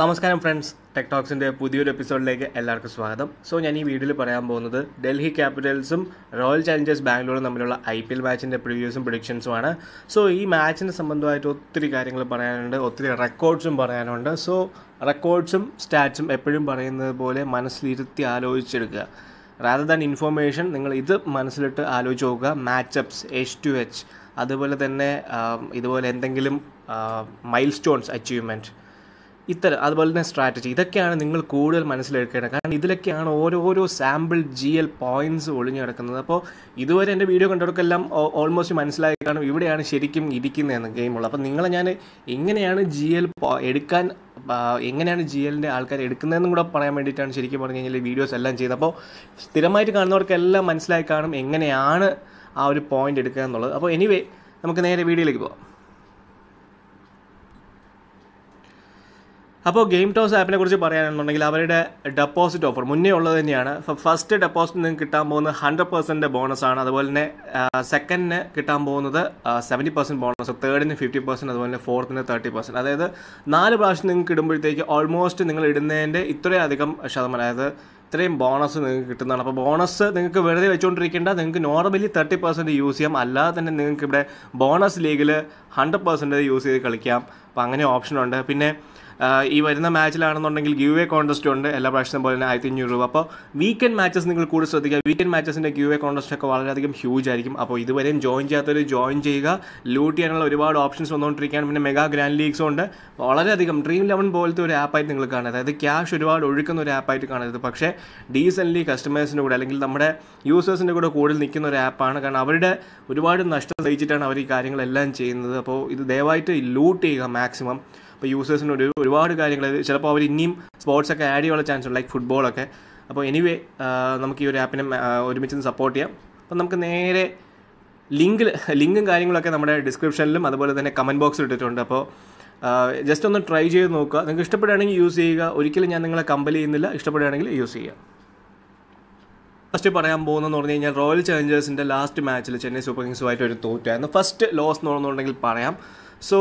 നമസ്കാരം ഫ്രണ്ട്സ് ടെക്ടോക്സിൻ്റെ പുതിയൊരു എപ്പിസോഡിലേക്ക് എല്ലാവർക്കും സ്വാഗതം സോ ഞാൻ ഈ വീഡിയോയിൽ പറയാൻ പോകുന്നത് ഡൽഹി ക്യാപിറ്റൽസും റോയൽ ചലഞ്ചേഴ്സ് ബാംഗ്ലൂരും തമ്മിലുള്ള ഐ പി എൽ മാച്ചിൻ്റെ പ്രിവ്യൂസും പ്രിഡിക്ഷൻസുമാണ് സോ ഈ മാച്ചിനെ സംബന്ധമായിട്ട് ഒത്തിരി കാര്യങ്ങൾ പറയാനുണ്ട് ഒത്തിരി റെക്കോർഡ്സും പറയാനുണ്ട് സോ റെക്കോർഡ്സും സ്റ്റാറ്റ്സും എപ്പോഴും പറയുന്നത് പോലെ മനസ്സിലിരുത്തി ആലോചിച്ചെടുക്കുക റാദർ ദാൻ ഇൻഫോർമേഷൻ നിങ്ങൾ ഇത് മനസ്സിലിട്ട് ആലോചിച്ച് നോക്കുക മാച്ചപ്സ് എച്ച് ടു എച്ച് അതുപോലെ തന്നെ ഇതുപോലെ എന്തെങ്കിലും മൈൽ സ്റ്റോൺസ് അച്ചീവ്മെൻറ്റ് ഇത്തരം അതുപോലെ തന്നെ സ്ട്രാറ്റജി ഇതൊക്കെയാണ് നിങ്ങൾ കൂടുതൽ മനസ്സിലെടുക്കേണ്ടത് കാരണം ഇതിലൊക്കെയാണ് ഓരോരോ സാമ്പിൾ ജി എൽ പോയിന്റ്സ് ഒളിഞ്ഞു കിടക്കുന്നത് അപ്പോൾ ഇതുവരെ എൻ്റെ വീഡിയോ കണ്ടവർക്കെല്ലാം ഓൾമോസ്റ്റ് മനസ്സിലായി കാരണം ഇവിടെയാണ് ശരിക്കും ഇരിക്കുന്നതെന്ന് ഗെയിമുള്ളത് അപ്പോൾ നിങ്ങളെ ഞാൻ എങ്ങനെയാണ് ജി എൽ എടുക്കാൻ എങ്ങനെയാണ് ജി എല്ലിൻ്റെ ആൾക്കാർ എടുക്കുന്നതെന്നും കൂടെ പറയാൻ വേണ്ടിയിട്ടാണ് ശരിക്കും പറഞ്ഞു കഴിഞ്ഞാൽ വീഡിയോസ് എല്ലാം ചെയ്യുന്നത് അപ്പോൾ സ്ഥിരമായിട്ട് കാണുന്നവർക്കെല്ലാം മനസ്സിലായി കാണും എങ്ങനെയാണ് ആ ഒരു പോയിന്റ് എടുക്കുക എന്നുള്ളത് അപ്പോൾ എനിവേ നമുക്ക് നേരെ വീഡിയോയിലേക്ക് പോകാം അപ്പോൾ ഗെയിം ടോസ് ആപ്പിനെ കുറിച്ച് പറയാനെന്നുണ്ടെങ്കിൽ അവരുടെ ഡെപ്പോസിറ്റ് ഓഫർ മുന്നേ ഉള്ളത് തന്നെയാണ് ഫസ്റ്റ് ഡെപ്പോസിറ്റ് നിങ്ങൾക്ക് കിട്ടാൻ പോകുന്നത് ഹൺഡ്രഡ് പെർസെൻറ്റ് ബോണസാണ് അതുപോലെ തന്നെ സെക്കൻഡിന് കിട്ടാൻ പോകുന്നത് സെവൻറ്റി പെർസെൻറ്റ് ബോണസ് തേർഡിന് ഫിഫ്റ്റി പെർസെൻറ്റ് അതുപോലെ തന്നെ ഫോർത്തിന് തേർട്ടി പെർസെൻറ്റ് അതായത് നാല് പ്രാവശ്യം നിങ്ങൾക്ക് ഇടുമ്പോഴത്തേക്ക് ഓൾമോസ്റ്റ് നിങ്ങൾ ഇടുന്നതിൻ്റെ ഇത്രയധികം ശതമാനം അതായത് ഇത്രയും ബോണസ് നിങ്ങൾക്ക് കിട്ടുന്നതാണ് അപ്പോൾ ബോണസ് നിങ്ങൾക്ക് വെറുതെ വെച്ചുകൊണ്ടിരിക്കേണ്ട നിങ്ങൾക്ക് നോർമലി തേർട്ടി പെർസെൻറ്റ് യൂസ് ചെയ്യാം അല്ലാതെ തന്നെ നിങ്ങൾക്ക് ഇവിടെ ബോണസ് ലീഗിൽ ഹൺഡ്രഡ് പെർസെൻറ്റേജ് യൂസ് ചെയ്ത് കളിക്കാം അപ്പോൾ അങ്ങനെ ഓപ്ഷനുണ്ട് പിന്നെ ഈ വരുന്ന മാച്ചിലാണെന്നുണ്ടെങ്കിൽ ഗ്യൂ എ കോൺടെസ്റ്റ് ഉണ്ട് എല്ലാ പ്രാവശ്യം പോലെ തന്നെ ആയിരത്തി അഞ്ഞൂറ് രൂപ അപ്പോൾ വീക്കെൻഡ് മാച്ചസ് നിങ്ങൾ കൂടുതൽ ശ്രദ്ധിക്കുക വീക്കെൻഡ് മാച്ചസിൻ്റെ ഗ്യൂ എ കോൺടെസ്റ്റ് ഒക്കെ വളരെയധികം ഹ്യൂജ് ആയിരിക്കും അപ്പോൾ ഇതുവരെയും ജോയിൻ ചെയ്യാത്തവർ ജോയിൻ ചെയ്യുക ലൂട്ട് ചെയ്യാനുള്ള ഒരുപാട് ഓപ്ഷൻസ് വന്നുകൊണ്ടിരിക്കുകയാണ് പിന്നെ മെഗാ ഗ്രാൻഡ് ലീഗ്സും ഉണ്ട് വളരെയധികം ഡ്രീം ലെവൻ പോലത്തെ ഒരു ആപ്പായിട്ട് നിങ്ങൾ കാണുക അതായത് ക്യാഷ് ഒരുപാട് ഒഴുക്കുന്ന ഒരു ആപ്പായിട്ട് കാണരുത് പക്ഷേ ഡീസൻ്റ്ലി കസ്റ്റമേഴ്സിൻ്റെ കൂടെ അല്ലെങ്കിൽ നമ്മുടെ യൂസേഴ്സിൻ്റെ കൂടെ കൂടുതൽ നിൽക്കുന്ന ഒരു ആപ്പാണ് കാരണം അവരുടെ ഒരുപാട് നഷ്ടം സഹിച്ചിട്ടാണ് അവർ ഈ കാര്യങ്ങളെല്ലാം ചെയ്യുന്നത് അപ്പോൾ ഇത് ദയവായിട്ട് ലൂട്ട് ചെയ്യുക മാക്സിമം അപ്പോൾ യൂസേഴ്സിന് ഒരു ഒരുപാട് കാര്യങ്ങൾ ചിലപ്പോൾ അവർ ഇനിയും സ്പോർട്സൊക്കെ ആഡ് ചെയ്യാനുള്ള ചാൻസ് ഉണ്ട് ലൈക്ക് ഫുട്ബോളൊക്കെ അപ്പോൾ എനിവേ നമുക്ക് ഈ ഒരു ആപ്പിനെ ഒരുമിച്ച് സപ്പോർട്ട് ചെയ്യാം അപ്പം നമുക്ക് നേരെ ലിങ്കിൽ ലിങ്കും കാര്യങ്ങളൊക്കെ നമ്മുടെ ഡിസ്ക്രിപ്ഷനിലും അതുപോലെ തന്നെ കമൻറ്റ് ബോക്സിൽ ഇട്ടിട്ടുണ്ട് അപ്പോൾ ജസ്റ്റ് ഒന്ന് ട്രൈ ചെയ്ത് നോക്കുക നിങ്ങൾക്ക് ഇഷ്ടപ്പെടുകയാണെങ്കിൽ യൂസ് ചെയ്യുക ഒരിക്കലും ഞാൻ നിങ്ങളെ കമ്പൽ ചെയ്യുന്നില്ല ഇഷ്ടപ്പെടുകയാണെങ്കിൽ യൂസ് ചെയ്യുക ഫസ്റ്റ് പറയാൻ പോകുന്നതെന്ന് പറഞ്ഞു കഴിഞ്ഞാൽ റോയൽ ചലഞ്ചേഴ്സിൻ്റെ ലാസ്റ്റ് മാച്ചിൽ ചെന്നൈ സൂപ്പർ കിങ്സുമായിട്ട് ഒരു തോറ്റായിരുന്നു ഫസ്റ്റ് ലോസ് എന്ന് പറഞ്ഞുണ്ടെങ്കിൽ പറയാം സോ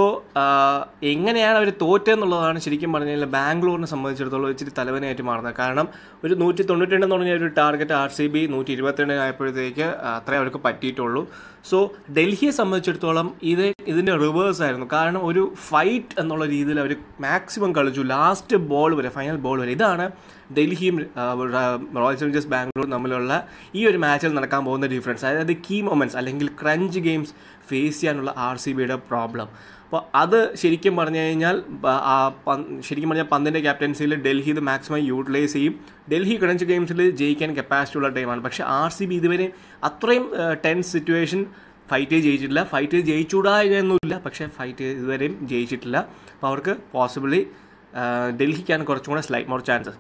എങ്ങനെയാണ് അവർ തോറ്റെന്നുള്ളതാണ് ശരിക്കും പറഞ്ഞു കഴിഞ്ഞാൽ ബാംഗ്ലൂരിനെ സംബന്ധിച്ചിടത്തോളം ഇച്ചിരി തലവനായിട്ട് മാറുന്നത് കാരണം ഒരു നൂറ്റി തൊണ്ണൂറ്റി എന്ന് പറഞ്ഞ ഒരു ടാർഗറ്റ് ആർ സി ബി നൂറ്റി ഇരുപത്തിരണ്ടിനായപ്പോഴത്തേക്ക് അത്രേ അവർക്ക് പറ്റിയിട്ടുള്ളൂ സോ ഡൽഹിയെ സംബന്ധിച്ചിടത്തോളം ഇത് ഇതിൻ്റെ റിവേഴ്സ് ആയിരുന്നു കാരണം ഒരു ഫൈറ്റ് എന്നുള്ള രീതിയിൽ അവർ മാക്സിമം കളിച്ചു ലാസ്റ്റ് ബോൾ വരെ ഫൈനൽ ബോൾ വരെ ഇതാണ് ഡൽഹിയും റോയൽ ചലഞ്ചേഴ്സ് ബാംഗ്ലൂർ തമ്മിലുള്ള ഈ ഒരു മാച്ചിൽ നടക്കാൻ പോകുന്ന ഡിഫറൻസ് അതായത് കീ മൊമെൻറ്റ്സ് അല്ലെങ്കിൽ ക്രഞ്ച് ഗെയിംസ് ഫേസ് ചെയ്യാനുള്ള ആർ സി ബിയുടെ പ്രോബ്ലം അപ്പോൾ അത് ശരിക്കും പറഞ്ഞു കഴിഞ്ഞാൽ ശരിക്കും പറഞ്ഞാൽ പന്തിൻ്റെ ക്യാപ്റ്റൻസിയിൽ ഡൽഹി ഇത് മാക്സിമം യൂട്ടിലൈസ് ചെയ്യും ഡൽഹി ക്രഞ്ച് ഗെയിംസിൽ ജയിക്കാൻ കപ്പാസിറ്റി ഉള്ള ടീമാണ് പക്ഷേ ആർ സി ബി ഇതുവരെ അത്രയും ടെൻസ് സിറ്റുവേഷൻ ഫൈറ്റ് ജയിച്ചിട്ടില്ല ഫൈറ്റ് ജയിച്ചൂടാ എന്നൊന്നുമില്ല പക്ഷേ ഫൈറ്റ് ഇതുവരെയും ജയിച്ചിട്ടില്ല അപ്പോൾ അവർക്ക് പോസിബിളി ഡൽഹിക്കാണ് കുറച്ചും കൂടെ സ്ലൈറ്റ് മോർ ചാൻസസ്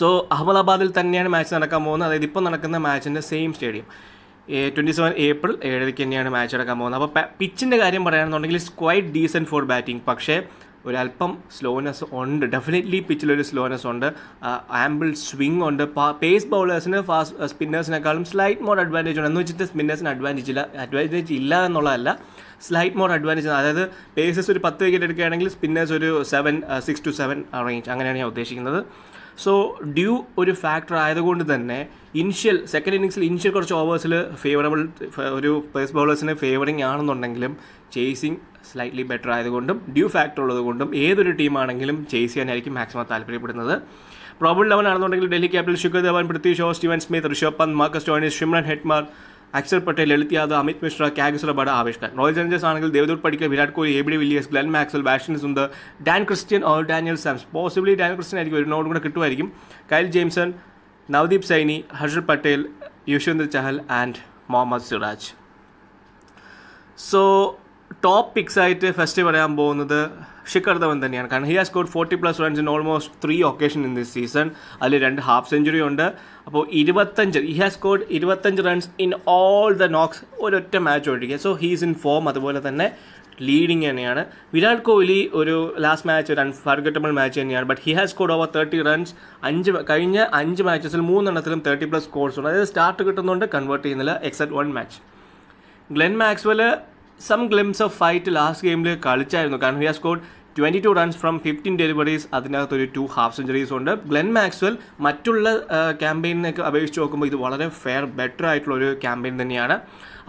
സോ അഹമ്മദാബാദിൽ തന്നെയാണ് മാച്ച് നടക്കാൻ പോകുന്നത് അതായത് ഇപ്പോൾ നടക്കുന്ന മാച്ചിൻ്റെ same stadium twenty seven April ഏഴരയ്ക്ക് തന്നെയാണ് മാച്ച് നടക്കാൻ പോകുന്നത് അപ്പോൾ പിച്ചിൻ്റെ കാര്യം പറയുകയാണെന്നുണ്ടെങ്കിൽ it's quite decent for batting പക്ഷേ ഒരല്പം സ്ലോനെസ് ഉണ്ട് ഡെഫിനറ്റ്ലി പിച്ചിലൊരു സ്ലോനെസ് ഉണ്ട് ആംബിൾ സ്വിംഗ് ഉണ്ട് പേസ് ബൗളേഴ്സിന് ഫാസ്റ്റ് സ്പിന്നേഴ്സിനേക്കാളും സ്ലൈറ്റ് മോർ അഡ്വാൻറ്റേജ് ഉണ്ട് എന്ന് വെച്ചിട്ട് സ്പിന്നേഴ്സിന് അഡ്വാൻറ്റേജ് ഇല്ല അഡ്വാൻറ്റേജ് ഇല്ല എന്നുള്ളതല്ല സ്ലൈറ്റ് മോർ അഡ്വാൻറ്റേജ് അതായത് പേസസ് ഒരു പത്ത് വിക്കറ്റ് എടുക്കുകയാണെങ്കിൽ സ്പിന്നേഴ്സ് ഒരു seven six two seven range അങ്ങനെയാണ് ഞാൻ ഉദ്ദേശിക്കുന്നത് സോ ഡ്യൂ ഒരു ഫാക്ടർ ആയതുകൊണ്ട് തന്നെ ഇനിഷ്യൽ സെക്കൻഡ് ഇന്നിങ്സിൽ ഇനിഷ്യൽ കുറച്ച് ഓവേഴ്സിൽ ഫേവറബിൾ ഒരു പേസ് ബോളേഴ്സിന് ഫേവറിംഗ് ആണെന്നുണ്ടെങ്കിലും ചേസിങ് സ്ലൈറ്റ്ലി ബെറ്റർ ആയതുകൊണ്ടും ഡ്യൂ ഫാക്ടർ ഉള്ളതുകൊണ്ടും ഏതൊരു ടീമാണെങ്കിലും ചേസ് ചെയ്യാനായിരിക്കും മാക്സിമം താല്പര്യപ്പെടുന്നത് പ്രോബിൾ ലെവൻ ആണെന്നുണ്ടെങ്കിൽ Delhi Capital Shikhar Dhawan Prithvi Shaw Steven Smith Rishabh Pant Marcus Stoinis Shimron Hetmyer Axar Patel Lalit Yadav Amit Mishra Kagiso Rabada Avesh Khan Royal Challengers ആണെങ്കിൽ Devdutt Padikkal Virat Kohli A B Villiers Glenn Maxwell ബാഷൻ Sundar Dan Christian or Daniel Sam's possibly Dan Christian ആയിരിക്കും ഒരു നോട്ട് കൂടെ കിട്ടുമായിരിക്കും Kyle Jamieson Navdeep Saini Harshal Patel Yashwant Chahal and Mohammed Siraj so top picks ആയിട്ട് first പറയാൻ പോകുന്നത് ഷിഖർ ധവൻ തന്നെയാണ് കാരണം he has scored forty plus runs in almost three occasion in this season അതിൽ രണ്ട് ഹാഫ് സെഞ്ചുറി ഉണ്ട് അപ്പോൾ ഇരുപത്തഞ്ച് ഹി ഹാസ് സ്കോർഡ് ഇരുപത്തഞ്ച് runs in all the knocks ഒരൊറ്റ മാച്ച് ഒഴിക്കുക സോ ഹീസ് ഇൻ ഫോം അതുപോലെ തന്നെ ലീഡിങ് തന്നെയാണ് വിരാട് കോഹ്ലി ഒരു ലാസ്റ്റ് മാച്ച് ഒരു അൺഫർഗറ്റബിൾ മാച്ച് തന്നെയാണ് but he has scored over thirty runs അഞ്ച് കഴിഞ്ഞ അഞ്ച് മാച്ചസിൽ മൂന്നെണ്ണത്തിലും തേർട്ടി പ്ലസ് സ്കോർസ് ഉണ്ട് അതായത് സ്റ്റാർട്ട് കിട്ടുന്നുണ്ട് കൺവേർട്ട് ചെയ്യുന്നില്ല except one match Glenn Maxwell some glimpse of fight last ഗെയിമിൽ കളിച്ചായിരുന്നു കാരണം he has scored twenty two runs from fifteen deliveries അതിനകത്ത് ഒരു ടു ഹാഫ് സെഞ്ചുറീസ് ഉണ്ട് ഗ്ലെൻ മാക്സ്വൽ മറ്റുള്ള ക്യാമ്പയിനൊക്കെ അപേക്ഷിച്ച് നോക്കുമ്പോൾ ഇത് വളരെ ഫെയർ ബെറ്റർ ആയിട്ടുള്ള ഒരു ക്യാമ്പയിൻ തന്നെയാണ്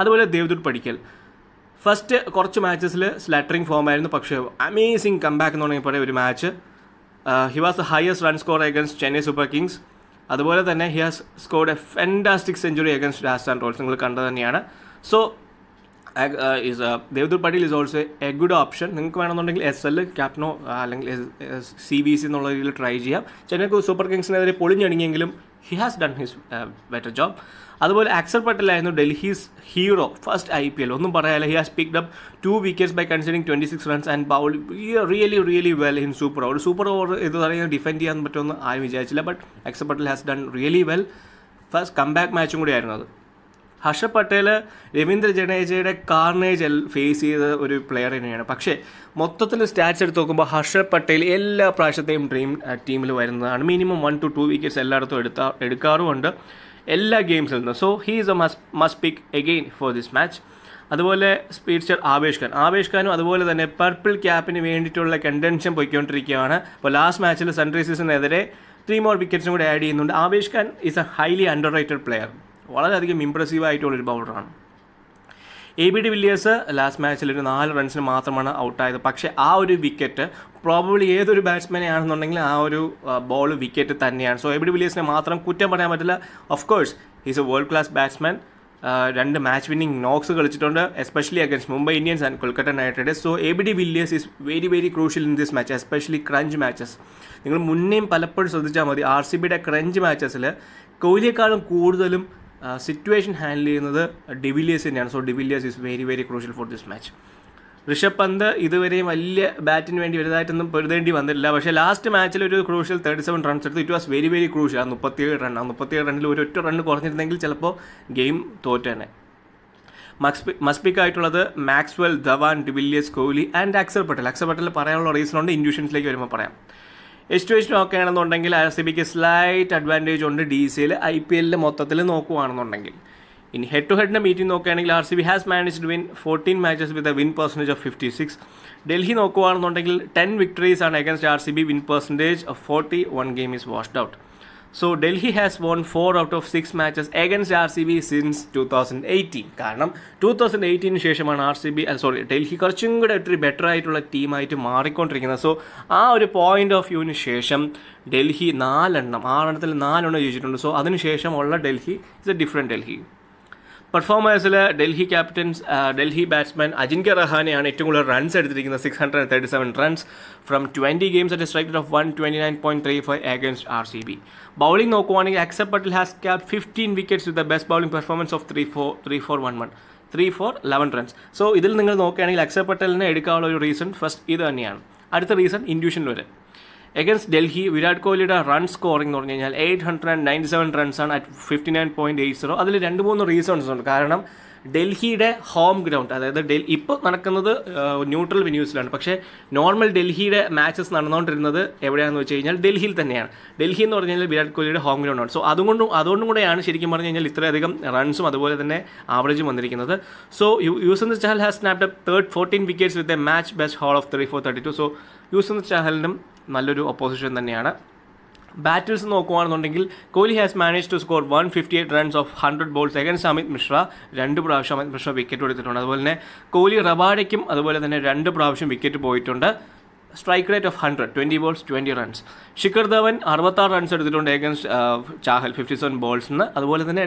അതുപോലെ ദേവ്ദൂർ പഠിക്കൽ ഫസ്റ്റ് കുറച്ച് മാച്ചസിൽ സ്ലാറ്ററിംഗ് ഫോം ആയിരുന്നു പക്ഷേ അമേസിങ് കംബാക്ക് എന്ന് പറഞ്ഞപ്പോൾ ഒരു match he was the highest run score against Chennai Super Kings അതുപോലെ തന്നെ he has scored a fantastic century against Rajasthan and Royals നിങ്ങൾ കണ്ടത് തന്നെയാണ് so is Devdutt Padikkal is also a good option നിങ്ങൾക്ക് വേണമെന്നുണ്ടെങ്കിൽ എസ് എൽ ക്യാപ്റ്റനോ അല്ലെങ്കിൽ സി ബി സി എന്നുള്ള രീതിയിൽ ട്രൈ ചെയ്യാം ചെന്നൈക്ക് സൂപ്പർ കിങ്സിനെതിരെ പൊളിഞ്ഞിണങ്ങിയെങ്കിലും he has done his better job അതുപോലെ അക്സർ പട്ടേലായിരുന്നു Delhi's hero first I P L ഒന്നും പറയാല്ല he has picked up two wickets by conceding twenty six runs and bowl really really well in super over super over ഇത് പറയുന്നത് defend ചെയ്യാൻ പറ്റുമെന്ന് ആരും വിചാരിച്ചില്ല but Axar Patel has done really well first comeback മാച്ചും കൂടി ആയിരുന്നു അത് ഹർഷ പട്ടേൽ രവീന്ദ്ര ജഡേജയുടെ കാർണേജ് ഫേസ് ചെയ്ത ഒരു പ്ലെയർ തന്നെയാണ് പക്ഷേ മൊത്തത്തിൽ സ്റ്റാറ്റ്സ് എടുത്ത് നോക്കുമ്പോൾ ഹർഷ പട്ടേൽ എല്ലാ പ്രാവശ്യത്തെയും ഡ്രീം ടീമിൽ വരുന്നതാണ് minimum one two two wickets എല്ലായിടത്തും എടുത്ത എടുക്കാറുമുണ്ട് എല്ലാ ഗെയിംസിൽ നിന്നും so he is a must must pick again for this match അതുപോലെ സ്പീഡ്സ്റ്റർ ആവേഷ് ഖാൻ ആവേഷ് ഖാനും അതുപോലെ തന്നെ പർപ്പിൾ ക്യാപ്പിന് വേണ്ടിയിട്ടുള്ള കണ്ടൻഷൻ പോയിക്കൊണ്ടിരിക്കുകയാണ് അപ്പോൾ ലാസ്റ്റ് മാച്ചിൽ സൺറൈസേഴ്സിനെതിരെ ത്രീ മോർ വിക്കറ്റ്സും കൂടി ആഡ് ചെയ്യുന്നുണ്ട് Avesh Khan is a highly under rated player വളരെയധികം ഇമ്പ്രസീവ് ആയിട്ടുള്ളൊരു ബൗളറാണ് A B D Villiers last മാച്ചിൽ ഒരു നാല് റൺസിന് മാത്രമാണ് ഔട്ടായത് പക്ഷേ ആ ഒരു വിക്കറ്റ് പ്രോബബ്ലി ഏതൊരു ബാറ്റ്സ്മാനെ ആണെന്നുണ്ടെങ്കിൽ ആ ഒരു ബോൾ വിക്കറ്റ് തന്നെയാണ് സോ എ ബി ഡി വില്ലിയേഴ്സിനെ മാത്രം കുറ്റം പറയാൻ പറ്റില്ല of course is a world class batsman രണ്ട് മാച്ച് വിന്നിംഗ് നോക്സ് കളിച്ചിട്ടുണ്ട് especially against Mumbai Indians and Kolkata Knight Riders so A B D Villiers is very very crucial in this match especially crunch matches നിങ്ങൾ മുന്നേയും പലപ്പോഴും ശ്രദ്ധിച്ചാൽ മതി R C ബിയുടെ crunch മാച്ചസിൽ കോഹ്ലിയെക്കാളും കൂടുതലും സിറ്റുവേഷൻ ഹാൻഡിൽ ചെയ്യുന്നത് ഡിവിലിയേഴ്സ് തന്നെയാണ് so de Villiers is very very crucial for this match Rishabh Pant ഇതുവരെയും വലിയ ബാറ്റിന് വേണ്ടി വലുതായിട്ടൊന്നും പെരുതേണ്ടി വന്നിട്ടില്ല പക്ഷേ ലാസ്റ്റ് മാച്ചിൽ ഒരു ക്രൂഷ്യൽ തേർട്ടി സെവൻ റൺസ് എടുത്ത് it was very very crucial ആ മുപ്പത്തിയേഴ് റൺ ആ മുപ്പത്തിയേഴ് റണ്ണിൽ ഒരു ഒറ്റ റണ്ണ് കുറഞ്ഞിരുന്നെങ്കിൽ ചിലപ്പോൾ ഗെയിം തോറ്റേനെ മക്സ്പി മസ്പിക്കായിട്ടുള്ളത് Maxwell Dhawan de Villiers Kohli and Axar Patel Axar Patel പറയാനുള്ള റീസൺ ഉണ്ട് ഇൻഡ്യൂഷൻസിലേക്ക് വരുമ്പോൾ പറയാം എസ്റ്റുവേഷൻ ടു നോക്കുകയാണെന്നുണ്ടെങ്കിൽ ആർ സി ബിക്ക് സ്ലൈറ്റ് അഡ്വാൻറ്റേജ് ഉണ്ട് ഡി സിയിൽ ഐ പി എല്ലിൽ മൊത്തത്തിൽ നോക്കുകയാണെന്നുണ്ടെങ്കിൽ ഇനി ഹെഡ് ടു ഹെഡിൻ്റെ മീറ്റിംഗ് നോക്കുകയാണെങ്കിൽ R C B has managed win fourteen matches with a win percentage of fifty six Delhi നോക്കുകയാണെന്നുണ്ടെങ്കിൽ ടെൻ വിക്ടറീസ് ആണ് against R C B win percentage of forty one game is washed out so Delhi has won four out of six matches against R C B since two thousand eighteen കാരണം two thousand എയ്റ്റീന് ശേഷമാണ് R C B sorry Delhi കുറച്ചും കൂടെ ഒത്തിരി better ആയിട്ടുള്ള ടീമായിട്ട് മാറിക്കൊണ്ടിരിക്കുന്നത് so ആ ഒരു പോയിന്റ് ഓഫ് വ്യൂവിന് ശേഷം ഡൽഹി നാലെണ്ണം ആറെണ്ണത്തിൽ നാലെണ്ണം ജയിച്ചിട്ടുണ്ട് സോ അതിനുശേഷമുള്ള Delhi is a different Delhi പെർഫോമൻസിൽ ഡൽഹി ക്യാപ്റ്റൻസ് ഡൽഹി ബാറ്റ്സ്മാൻ അജിൻക്യ റഹാനെയാണ് ഏറ്റവും കൂടുതൽ റൺസ് എടുത്തിരിക്കുന്നത് six hundred thirty seven runs from twenty games at strike of one twenty nine point three five against R C B bowling നോക്കുവാണെങ്കിൽ Axar Patel has cap fifteen wickets with the best bowling performance of three four three four one one three four eleven runs so ഇതിൽ നിങ്ങൾ നോക്കുകയാണെങ്കിൽ accept പട്ടലിനെ എടുക്കാനുള്ള ഒരു reason first ഇത് തന്നെയാണ് അടുത്ത reason ഇൻഡ്യൂഷൻ വരെ എഗൻസ്റ്റ് ഡൽഹി വിരാട് കോഹ്ലിയുടെ റൺ സ്കോറിംഗ് എന്ന് പറഞ്ഞു കഴിഞ്ഞാൽ eight hundred and ninety seven റൺസാണ് at fifty nine point eight zero അതിൽ രണ്ട് മൂന്ന് റീസൺസ് ഉണ്ട് കാരണം ഡൽഹിയുടെ ഹോം ഗ്രൗണ്ട് അതായത് ഡൽഹി ഇപ്പോൾ നടക്കുന്നത് ന്യൂട്രൽ വെന്യൂസിലാണ് പക്ഷേ നോർമൽ ഡൽഹിയുടെ മാച്ചസ് നടന്നുകൊണ്ടിരുന്നത് എവിടെയാണെന്ന് വെച്ച് കഴിഞ്ഞാൽ ഡൽഹിയിൽ തന്നെയാണ് ഡൽഹി എന്ന് പറഞ്ഞു കഴിഞ്ഞാൽ വിരാട് കോഹ്ലിയുടെ ഹോം ഗ്രൗണ്ട് ആണ് സോ അതുകൊണ്ടും അതുകൊണ്ടും കൂടെയാണ് ശരിക്കും പറഞ്ഞു കഴിഞ്ഞാൽ ഇത്രയധികം റൺസും അതുപോലെ തന്നെ ആവറേജും വന്നിരിക്കുന്നത് so Yuzvendra Chahal has snapped third fourteen wickets with a match best haul of three four thirty two so Yuzvendra ചഹലിനും നല്ലൊരു ഒപ്പോസിഷൻ തന്നെയാണ് ബാറ്റിൽസ് നോക്കുകയാണെന്നുണ്ടെങ്കിൽ Kohli has manage to score one fifty eight runs off hundred balls against Amit Mishra രണ്ട് പ്രാവശ്യം Amit Mishra wicket എടുത്തിട്ടുണ്ട് അതുപോലെ തന്നെ കോഹ്ലി റബാഡയ്ക്കും അതുപോലെ തന്നെ രണ്ട് പ്രാവശ്യം വിക്കറ്റ് പോയിട്ടുണ്ട് strike rate of hundred twenty balls twenty runs Shikhar Dhawan അറുപത്താറ് റൺസ് എടുത്തിട്ടുണ്ട് against Chahal fifty seven balls നിന്ന് അതുപോലെ തന്നെ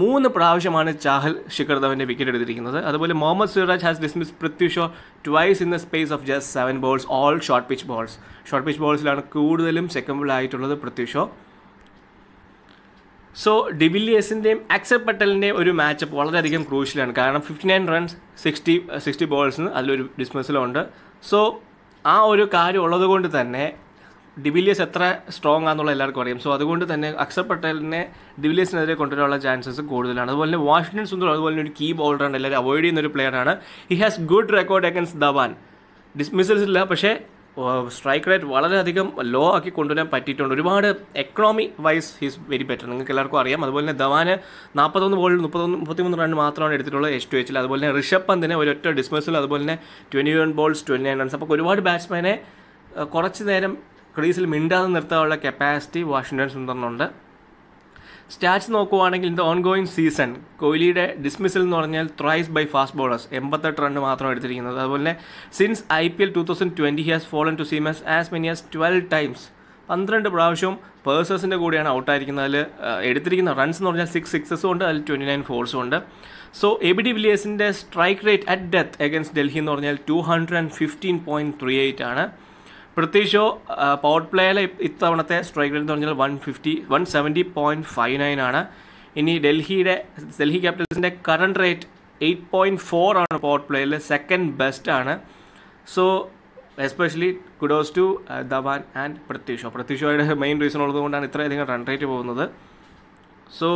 മൂന്ന് പ്രാവശ്യമാണ് ചാഹൽ ശിഖർ ധവന്റെ വിക്കറ്റ് എടുത്തിരിക്കുന്നത് അതുപോലെ Muhammad Siraj has dismiss Prithvi Shaw twice in the space of just seven balls all short pitch balls short pitch ബോൾസിലാണ് കൂടുതലും സെക്കൻഡ് ആയിട്ടുള്ളത് പൃഥ്വി ഷോ സോ ഡിവില്ലിയേഴ്സിൻ്റെയും അക്സർ പട്ടലിൻ്റെയും ഒരു മാച്ചപ്പ് വളരെയധികം ക്രൂഷ്യലാണ് കാരണം fifty nine runs sixty sixty ബോൾസിന് അതിലൊരു ഡിസ്മിസലുണ്ട് സോ ആ ഒരു കാര്യം ഉള്ളത് കൊണ്ട് തന്നെ ഡിവിലിയസ് എത്ര സ്ട്രോങ് ആണെന്നുള്ള എല്ലാവർക്കും അറിയാം സോ അതുകൊണ്ട് തന്നെ അക്സർ പട്ടേലിനെ ഡിവിലിയസിനെതിരെ കൊണ്ടുവരാനുള്ള ചാൻസസ് കൂടുതലാണ് അതുപോലെ തന്നെ വാഷിംഗ്ടൺ സുന്ദർ അതുപോലെ ഒരു കീ ബോളറാണ് എല്ലാവരും അവോയ്ഡ് ചെയ്യുന്ന ഒരു പ്ലെയറാണ് he has good record against Dhawan dismissals ഇല്ല പക്ഷേ സ്ട്രൈക്ക് റേറ്റ് വളരെയധികം ലോ ആക്കി കൊണ്ടുവരാൻ പറ്റിയിട്ടുണ്ട് ഒരുപാട് economy wise he's very better നിങ്ങൾക്ക് എല്ലാവർക്കും അറിയാം അതുപോലെ തന്നെ ധവാന് നാൽപ്പത്തൊന്ന് ബോളിൽ മുപ്പത്തൊന്ന് മുപ്പത്തിമൂന്ന് റൺ മാത്രമാണ് എടുത്തിട്ടുള്ളത് എച്ച് ടു എച്ചിൽ അതുപോലെ തന്നെ ഋഷഭ് പന്തിന് ഒരൊറ്റ ഡിസ്മിസൽ അതുപോലെ തന്നെ twenty one balls twenty nine runs അപ്പോൾ ഒരുപാട് ബാറ്റ്സ്മാനെ കുറച്ച് നേരം ക്രീസിൽ മിണ്ടാതെ നിർത്താനുള്ള കപ്പാസിറ്റി വാഷിങ്ടൺ സുന്ദറിനുണ്ട് സ്റ്റാറ്റ്സ് നോക്കുവാണെങ്കിൽ in the ongoing season കോഹ്ലിയുടെ ഡിസ്മിസിൽ എന്ന് പറഞ്ഞാൽ ത്രൈസ് ബൈ ഫാസ്റ്റ് ബോളേഴ്സ് എൺപത്തെട്ട് റൺ മാത്രം എടുത്തിരിക്കുന്നത് അതുപോലെ since I P L two thousand twenty has fallen to seamers as many as twelve times പന്ത്രണ്ട് പ്രാവശ്യം പേഴ്സേഴ്സിൻ്റെ കൂടെയാണ് ഔട്ടായിരിക്കുന്നത് അതിൽ എടുത്തിരിക്കുന്ന റൺസ് എന്ന് പറഞ്ഞാൽ സിക്സ് സിക്സസും ഉണ്ട് അതിൽ ട്വൻറ്റി നയൻ ഫോർസും ഉണ്ട് സോ എ ബി ഡി വില്ലിയേഴ്സിൻ്റെ strike rate at death against Delhi എന്ന് പറഞ്ഞാൽ two hundred and fifteen point three eight ആണ് പൃഥ്വി പവർ പ്ലേയിലെ ഇത്തവണത്തെ സ്ട്രൈക്ക് റേറ്റ് എന്ന് പറഞ്ഞാൽ one fifty one seventy point five nine ആണ് ഇനി ഡൽഹിയുടെ ഡൽഹി ക്യാപിറ്റൽസിൻ്റെ current rate eight point four ആണ് പവർ പ്ലേയിൽ സെക്കൻഡ് ബെസ്റ്റ് ആണ് so especially kudos to Dhawan and Prithvi Shaw main reason ഉള്ളതുകൊണ്ടാണ് ഇത്രയധികം റൺ റേറ്റ് പോകുന്നത് സോ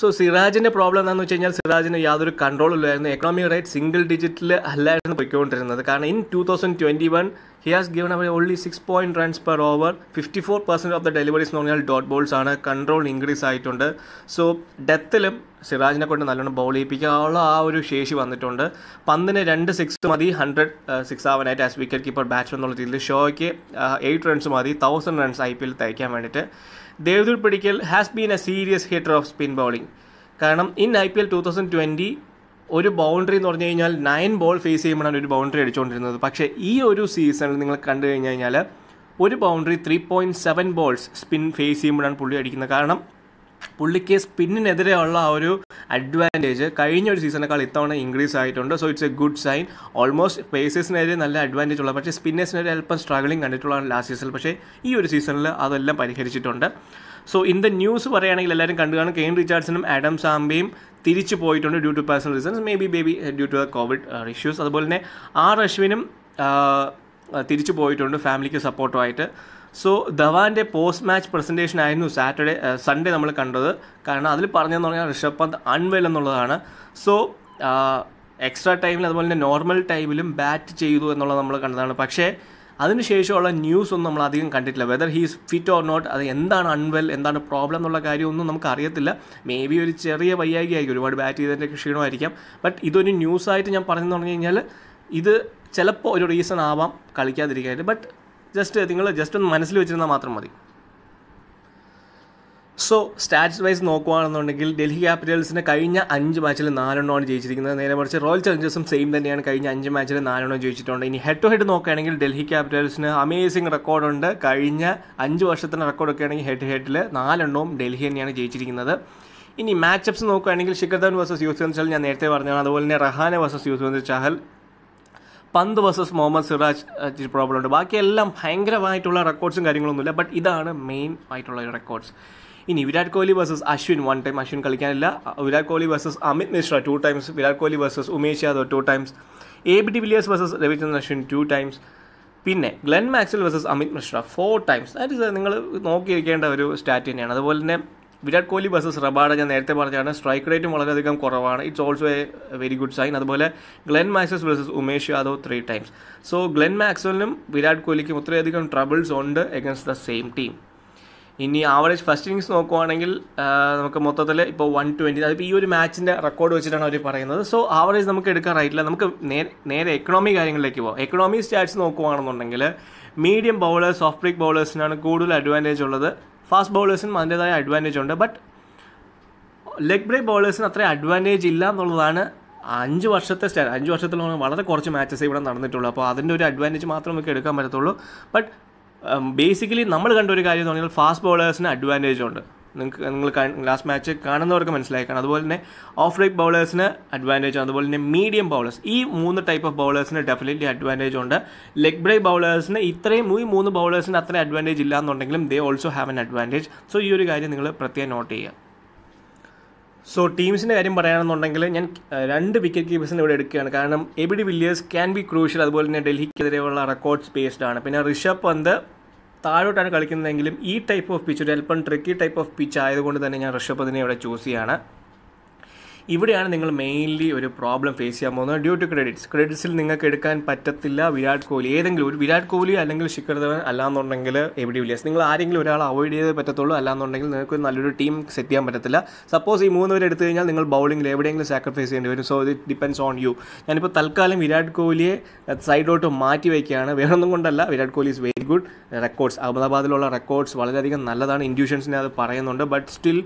സോ സിറാജിന്റെ പ്രോബ്ലം എന്താണെന്ന് വെച്ച് കഴിഞ്ഞാൽ സിറാജിന് യാതൊരു കൺട്രോളും ഇല്ലായിരുന്നു എക്കണോമിക് റേറ്റ് സിംഗിൾ ഡിജിറ്റിൽ അല്ലായിരുന്നു പോയിക്കൊണ്ടിരുന്നത് കാരണം in two thousand twenty one he has given അവർ only six away runs per over fifty four percent of the deliveries എന്ന് പറഞ്ഞാൽ ഡോട്ട് ബോൾസ് ആണ് കൺട്രോൾ ഇൻക്രീസ് ആയിട്ടുണ്ട് സോ ഡെത്തിലും സിറാജിനെ കൊണ്ട് നല്ലോണം ബോൾ ചെയ്യിപ്പിക്കാനുള്ള ആ ഒരു ശേഷി വന്നിട്ടുണ്ട് പന്തിന് രണ്ട് സിക്സ് മതി ഹൺഡ്രഡ് സിക്സ് ആവാനായിട്ട് ആസ് വിക്കറ്റ് കീപ്പർ ബാറ്റ്സ്മാൻ എന്നുള്ള രീതിയിൽ ഷോയ്ക്ക് എയ്റ്റ് റൺസ് മതി thousand runs I P L തയ്ക്കാൻ വേണ്ടിയിട്ട് Devdutt Padikkal has been a serious hitter of spin bowling കാരണം in I P L two thousand twenty ഒരു ബൗണ്ടറി എന്ന് പറഞ്ഞു കഴിഞ്ഞാൽ നയൻ ബോൾ ഫേസ് ചെയ്യുമ്പോഴാണ് ഒരു ബൗണ്ടറി അടിച്ചുകൊണ്ടിരുന്നത് പക്ഷേ ഈ ഒരു സീസണിൽ നിങ്ങൾ കണ്ടു കഴിഞ്ഞു കഴിഞ്ഞാൽ ഒരു boundary three point seven balls spin face ചെയ്യുമ്പോഴാണ് പുള്ളി അടിക്കുന്നത് കാരണം പുള്ളിക്ക് സ്പിന്നിനെതിരെയുള്ള ആ ഒരു അഡ്വാൻറ്റേജ് കഴിഞ്ഞ ഒരു സീസണേക്കാൾ ഇത്തവണ ഇൻക്രീസ് ആയിട്ടുണ്ട് so it's a good sign almost പേസേഴ്സിനെതിരെ നല്ല അഡ്വാൻറ്റേജ് ഉള്ള പക്ഷേ സ്പിന്നേഴ്സിനെതിരെ അല്പം സ്ട്രഗിളിങ് കണ്ടിട്ടുള്ളതാണ് ലാസ്റ്റ് സീസണിൽ പക്ഷേ ഈ ഒരു സീസണിൽ അതെല്ലാം പരിഹരിച്ചിട്ടുണ്ട് സോ ഇൻ ദ ന്യൂസ് പറയുകയാണെങ്കിൽ എല്ലാവരും കണ്ടു കാണും കെയിൻ റിച്ചാർഡ്സിനും ആഡം സാംബിയും തിരിച്ചു പോയിട്ടുണ്ട് due to personal reasons maybe baby due to the covid issues അതുപോലെ തന്നെ ആർ അശ്വിനും തിരിച്ചു പോയിട്ടുണ്ട് ഫാമിലിക്ക് സപ്പോർട്ടുമായിട്ട് സോ ധവാൻ്റെ പോസ്റ്റ് മാച്ച് പ്രസൻറ്റേഷൻ ആയിരുന്നു സാറ്റർഡേ സൺഡേ uh, നമ്മൾ കണ്ടത് കാരണം അതിൽ പറഞ്ഞതെന്ന് പറഞ്ഞാൽ ഋഷഭ് പന്ത് അൺവെൽ എന്നുള്ളതാണ് സോ എക്സ്ട്രാ ടൈമിൽ അതുപോലെ തന്നെ നോർമൽ ടൈമിലും ബാറ്റ് ചെയ്തു എന്നുള്ളത് നമ്മൾ കണ്ടതാണ് പക്ഷേ അതിനുശേഷമുള്ള ന്യൂസ് ഒന്നും നമ്മൾ അധികം കണ്ടിട്ടില്ല whether he's fit or not അത് എന്താണ് അൺവെൽ എന്താണ് പ്രോബ്ലം എന്നുള്ള കാര്യമൊന്നും നമുക്ക് അറിയത്തില്ല മേ ബി ഒരു ചെറിയ വയ്യായിക ആയിരിക്കും ഒരുപാട് ബാറ്റ് ചെയ്തതിൻ്റെ ക്ഷീണമായിരിക്കാം ബട്ട് ഇതൊരു ന്യൂസായിട്ട് ഞാൻ പറഞ്ഞു തുടങ്ങി കഴിഞ്ഞാൽ ഇത് ചിലപ്പോൾ ഒരു റീസൺ ആവാം കളിക്കാതിരിക്കാനായിട്ട് ബട്ട് ജസ്റ്റ് നിങ്ങൾ ജസ്റ്റ് ഒന്ന് മനസ്സിൽ വെച്ചിരുന്നാൽ മാത്രം മതി സോ സ്റ്റാറ്റ്സ് വൈസ് നോക്കുകയാണെന്നുണ്ടെങ്കിൽ ഡൽഹി ക്യാപിറ്റൽസിന് കഴിഞ്ഞ അഞ്ച് മാച്ചിൽ നാലെണ്ണമാണ് ജയിച്ചിരിക്കുന്നത് നേരെ മറിച്ച് റോയൽ ചലഞ്ചേഴ്സും സെയിം തന്നെയാണ് കഴിഞ്ഞ അഞ്ച് മാച്ചിൽ നാലെണ്ണം ജയിച്ചിട്ടുണ്ട് ഇനി ഹെഡ് ടു ഹെഡ് നോക്കുകയാണെങ്കിൽ ഡൽഹി ക്യാപിറ്റൽസിന് അമേസിംഗ് റെക്കോർഡുണ്ട് കഴിഞ്ഞ അഞ്ച് വർഷത്തിന് ഒക്കെ ആണെങ്കിൽ ഹെഡ് ടു ഹെഡിൽ നാലെണ്ണവും ഡൽഹി തന്നെയാണ് ജയിച്ചിരിക്കുന്നത് ഇനി മാച്ചപ്സ് നോക്കുകയാണെങ്കിൽ ശിഖർ ധവൻ വേഴ്സസ് യൂസ്വന്ത് ചഹൽ ഞാൻ നേരത്തെ പറഞ്ഞതാണ് അതുപോലെ തന്നെ റഹാന വേഴ്സസ് യൂസ്വന്ത് ചഹൽ പന്ത് വേഴ്സസ് മുഹമ്മദ് സിറാജ് പ്രോബ്ലം ഉണ്ട് ബാക്കിയെല്ലാം ഭയങ്കരമായിട്ടുള്ള റെക്കോർഡ്സും കാര്യങ്ങളൊന്നുമില്ല ബട്ട് ഇതാണ് മെയിൻ ആയിട്ടുള്ള റെക്കോർഡ്സ് ഇനി Virat Kohli versus Ashwin one time Ashwin കളിക്കാനില്ല Virat Kohli versus Amit Mishra two times Virat Kohli versus Umesh Yadav two times A B D Villiers versus Ravichandran Ashwin two times പിന്നെ Glenn Maxwell versus Amit Mishra four times അതായത് നിങ്ങൾ നോക്കിയിരിക്കേണ്ട ഒരു സ്റ്റാറ്റ് തന്നെയാണ് അതുപോലെ തന്നെ വിരാട് കോഹ്ലി വേഴ്സസ് റബാഡ ഞാൻ നേരത്തെ പറഞ്ഞാണ് സ്ട്രൈക്ക് റേറ്റും വളരെയധികം കുറവാണ് it's also a very good sign അതുപോലെ Glenn Maxwell versus Umesh Yadav three times so Glenn മാക്സലിനും വിരാട് കോഹ്ലിക്കും ഒത്തിരിയധികം ട്രബിൾസ് ഉണ്ട് എഗൻസ്റ്റ് ദ സെയിം ടീം ഇനി ആവറേജ് ഫസ്റ്റ് ഇന്നിങ്സ് നോക്കുവാണെങ്കിൽ നമുക്ക് മൊത്തത്തിൽ ഇപ്പോൾ വൺ ട്വൻറ്റി അതിപ്പോൾ ഈ ഒരു മാച്ചിൻ്റെ റെക്കോർഡ് വെച്ചിട്ടാണ് അവർ പറയുന്നത് സോ ആവറേജ് നമുക്ക് എടുക്കാറായിട്ടില്ല നമുക്ക് നേരെ എക്കണോമി കാര്യങ്ങളിലേക്ക് പോകാം എക്കണോമി സ്റ്റാറ്റ്സ് നോക്കുവാണെന്നുണ്ടെങ്കിൽ മീഡിയം ബൗളേഴ്സ് ഓഫ് ബ്രേക്ക് ബൗളേഴ്സിനാണ് കൂടുതൽ അഡ്വാൻറ്റേജ് ഉള്ളത് ഫാസ്റ്റ് ബൗളേഴ്സിനും അതിൻ്റേതായ അഡ്വാൻറ്റേജ് ഉണ്ട് ബട്ട് ലെഗ് ബ്രേക്ക് ബൗളേഴ്സിന് അത്ര അഡ്വാൻറ്റേജ് ഇല്ല എന്നുള്ളതാണ് അഞ്ച് വർഷത്തെ സ്റ്റാറ്റ് അഞ്ച് വർഷത്തിലുള്ള വളരെ കുറച്ച് മാച്ചസ് ഇവിടെ നടന്നിട്ടുള്ളൂ അപ്പോൾ അതിൻ്റെ ഒരു അഡ്വാൻറ്റേജ് മാത്രം നമുക്ക് എടുക്കാൻ പറ്റത്തുള്ളൂ ബട്ട് ബേസിക്കലി നമ്മൾ കണ്ട ഒരു കാര്യം എന്ന് പറഞ്ഞാൽ ഫാസ്റ്റ് ബൗളേഴ്സിന് അഡ്വാൻറ്റേജ് ഉണ്ട് നിങ്ങൾക്ക് നിങ്ങൾ ലാസ്റ്റ് മാച്ച് കാണുന്നവർക്ക് മനസ്സിലാക്കണം അതുപോലെ തന്നെ ഓഫ് ബ്രേക്ക് ബൗളേഴ്സിന് അഡ്വാൻറ്റേജ് അതുപോലെ തന്നെ മീഡിയം ബൗളേഴ്സ് ഈ മൂന്ന് ടൈപ്പ് ഓഫ് ബൗളേഴ്സിന് ഡെഫിനറ്റ്ലി അഡ്വാൻറ്റേജ് ഉണ്ട് ലെഗ് ബ്രേക്ക് ബൗളേഴ്സിന് ഇത്രയും ഈ മൂന്ന് ബൗളേഴ്സിന് അത്ര അഡ്വാൻറ്റേജ് ഇല്ല they also have an advantage so ഈ ഒരു കാര്യം നിങ്ങൾ പ്രത്യേകം നോട്ട് ചെയ്യുക സോ ടീംസിൻ്റെ കാര്യം പറയുകയാണെന്നുണ്ടെങ്കിൽ ഞാൻ രണ്ട് വിക്കറ്റ് കീപ്പേഴ്സിനെ ഇവിടെ എടുക്കുകയാണ് കാരണം A B D Villiers can be crucial അതുപോലെ തന്നെ ഡൽഹിക്കെതിരെയുള്ള റെക്കോർഡ്സ് ബേസ്ഡ് ആണ് പിന്നെ ഋഷഭ് പന്ത് താഴോട്ടാണ് കളിക്കുന്നതെങ്കിലും ഈ ടൈപ്പ് ഓഫ് പിച്ച് ഒരു അല്പം ട്രിക്കി ടൈപ്പ് ഓഫ് പിച്ച് ആയതുകൊണ്ട് തന്നെ ഞാൻ ഋഷഭ് പന്തിനെ ഇവിടെ ചൂസ് ചെയ്യാണ് ഇവിടെയാണ് നിങ്ങൾ മെയിൻലി ഒരു പ്രോബ്ലം ഫേസ് ചെയ്യാൻ പോകുന്നത് ഡ്യൂ ടു ക്രെഡിറ്റ്സ് ക്രെഡിറ്റ്സിൽ നിങ്ങൾക്ക് എടുക്കാൻ പറ്റത്തില്ല വിരാട് കോഹ്ലി ഏതെങ്കിലും ഒരു വിരാട് കോഹ്ലി അല്ലെങ്കിൽ ശിഖർ ധവൻ അല്ലാന്നുണ്ടെങ്കിൽ എവിടെ വില്ലിയേഴ്സ് നിങ്ങൾ ആരെങ്കിലും ഒരാൾ അവോയ്ഡ് ചെയ്തേ പറ്റത്തുള്ളൂ അല്ലാന്നുണ്ടെങ്കിൽ നിങ്ങൾക്ക് നല്ലൊരു ടീം സെറ്റ് ചെയ്യാൻ പറ്റത്തില്ല സപ്പോസ് ഈ മൂന്ന് പേർ എടുത്തു കഴിഞ്ഞാൽ നിങ്ങൾ ബൗളിംഗിൽ എവിടെയെങ്കിലും സാക്രിഫൈസ് ചെയ്യേണ്ടി വരും so it depends on you ഞാനിപ്പോൾ തൽക്കാലം വിരാട് കോഹ്ലിയെ സൈഡിലോട്ട് മാറ്റി വയ്ക്കുകയാണ് വേറൊന്നും കൊണ്ടല്ല Virat Kohli is very good records അഹമ്മദാബാദിലുള്ള റെക്കോർഡ്സ് വളരെയധികം നല്ലതാണ് ഇൻഡ്യൂഷൻസിനെ അത് പറയുന്നുണ്ട് ബട്ട് സ്റ്റിൽ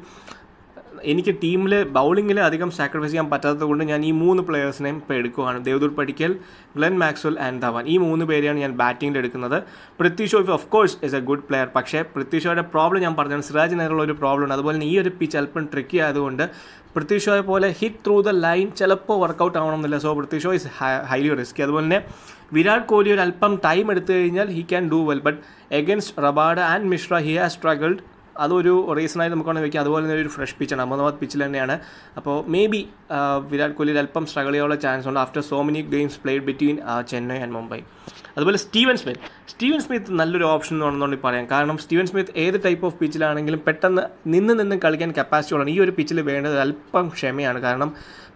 എനിക്ക് ടീമിൽ ബൗളിങ്ങിൽ അധികം സാക്രിഫൈസ് ചെയ്യാൻ പറ്റാത്തത് കൊണ്ട് ഞാൻ ഈ മൂന്ന് പ്ലെയേഴ്സിനെയും ഇപ്പോൾ എടുക്കുകയാണ് ദേവദൂർ പടിക്കൽ ഗ്ലെൻ മാക്സ്വൽ ആൻഡ് ധവാൻ ഈ മൂന്ന് പേരെയാണ് ഞാൻ ബാറ്റിങ്ങിൽ എടുക്കുന്നത് Prithvi Shaw of course is a good player പക്ഷേ പൃഥ്വി ഷോയുടെ പ്രോബ്ലം ഞാൻ പറഞ്ഞാൽ സിറാജ് നെഹ്റുള്ള ഒരു പ്രോബ്ലം ഉണ്ട് അതുപോലെ തന്നെ ഈ ഒരു പിച്ച് അല്പം ട്രിക്കി ആയതുകൊണ്ട് പൃഥ്വി ഷോയെ പോലെ ഹിറ്റ് ത്രൂ ദ ലൈൻ ചിലപ്പോൾ വർക്കൗട്ട് ആവണമെന്നില്ല so Prithvi Shaw is highly risk അതുപോലെ തന്നെ വിരാട് കോഹ്ലി ഒരു അല്പം ടൈം എടുത്തു കഴിഞ്ഞാൽ he can do well but against Rabada and Mishra he has struggled അതൊരു റീസണായി നമുക്ക് വേണമെങ്കിൽ അതുപോലെ തന്നെ ഒരു ഫ്രഷ് പിച്ചാണ് അഹമ്മദാബാദ് പിച്ചിൽ തന്നെയാണ് അപ്പോൾ മേ ബി വിരാട് കോഹ്ലിയിൽ അല്പം സ്ട്രഗിൾ ചെയ്യാനുള്ള ചാൻസ് ഉണ്ട് after so many games played between Chennai and Mumbai അതുപോലെ സ്റ്റീവൻ സ്മിത്ത് സ്റ്റീവൻ സ്മിത്ത് നല്ലൊരു ഓപ്ഷൻ എന്ന് പറയാം കാരണം സ്റ്റീവൻ സ്മിത്ത് ഏത് ടൈപ്പ് ഓഫ് പിച്ചിലാണെങ്കിലും പെട്ടെന്ന് നിന്ന് നിന്ന് കളിക്കാൻ കപ്പാസിറ്റി ഉള്ളതാണ് ഈ ഒരു പിച്ചിൽ വേണ്ടത് അല്പം ക്ഷമയാണ് കാരണം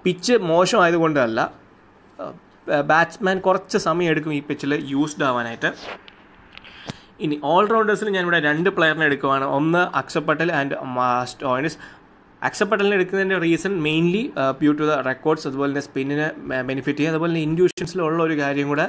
പിച്ച് മോശമായതുകൊണ്ടല്ല ബാറ്റ്സ്മാൻ കുറച്ച് സമയം എടുക്കും ഈ പിച്ചിൽ യൂസ്ഡ് ആവാനായിട്ട് ഇനി ഓൾറൗണ്ടേഴ്സിൽ ഇവിടെ രണ്ട് പ്ലെയറിനെ എടുക്കുവാണ് ഒന്ന് പട്ടേൽ ആൻഡ് മാസ്റ്റോയിൻസ് പട്ടേലിനെ എടുക്കുന്നതിൻ്റെ reason mainly due to the records അതുപോലെ തന്നെ സ്പിന്നിനെ ബെനിഫിറ്റ് uh, ചെയ്യുക അതുപോലെ തന്നെ ഇൻഡ്യൂഷൻസിലുള്ള ഒരു കാര്യം കൂടെ